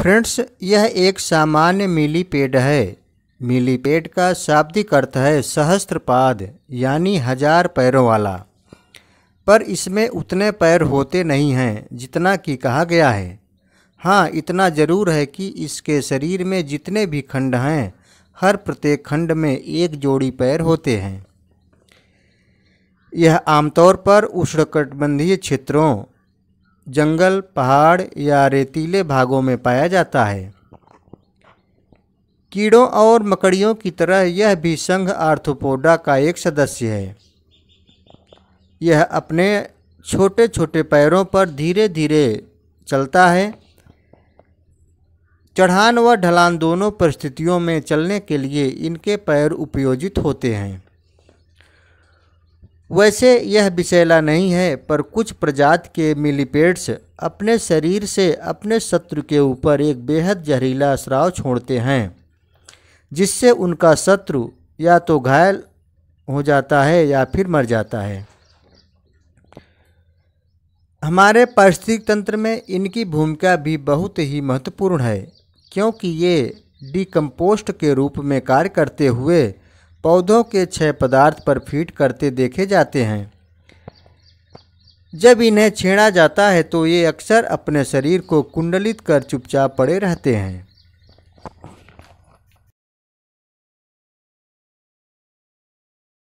friends यह एक सामान्य मिलीपेड है मिलीपेड का शाब्दिक अर्थ है सहस्त्रपाद यानी हजार पैरों वाला पर इसमें उतने पैर होते नहीं हैं जितना कि कहा गया है हाँ इतना ज़रूर है कि इसके शरीर में जितने भी खंड हैं हर प्रत्येक खंड में एक जोड़ी पैर होते हैं यह आमतौर पर उष्णकटिबंधीय क्षेत्रों जंगल पहाड़ या रेतीले भागों में पाया जाता है कीड़ों और मकड़ियों की तरह यह भी संघ आर्थोपोडा का एक सदस्य है यह अपने छोटे छोटे पैरों पर धीरे धीरे चलता है चढ़ान व ढलान दोनों परिस्थितियों में चलने के लिए इनके पैर उपयोजित होते हैं वैसे यह विषैला नहीं है पर कुछ प्रजात के मिलीपेड्स अपने शरीर से अपने शत्रु के ऊपर एक बेहद जहरीला स्राव छोड़ते हैं जिससे उनका शत्रु या तो घायल हो जाता है या फिर मर जाता है हमारे पारिस्थितिक तंत्र में इनकी भूमिका भी बहुत ही महत्वपूर्ण है क्योंकि ये डिकम्पोस्ट के रूप में कार्य करते हुए पौधों के छह पदार्थ पर फीट करते देखे जाते हैं जब इन्हें छेड़ा जाता है तो ये अक्सर अपने शरीर को कुंडलित कर चुपचाप पड़े रहते हैं